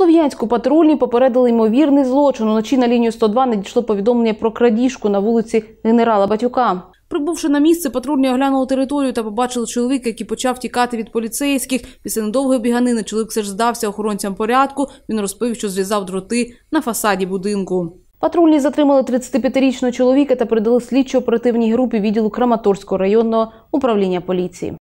Слов'янську патрульні попередили ймовірний злочин. Уночі на лінію 102 надійшло повідомлення про крадіжку на вулиці генерала Батюка. Прибувши на місце, патрульні оглянули територію та побачили чоловіка, який почав тікати від поліцейських. Після недовгої біганини чоловік все ж здався охоронцям порядку. Він розповів, що зв'язав дроти на фасаді будинку. Патрульні затримали 35-річного чоловіка та передали слідчо оперативній групі відділу Краматорського районного управління поліції.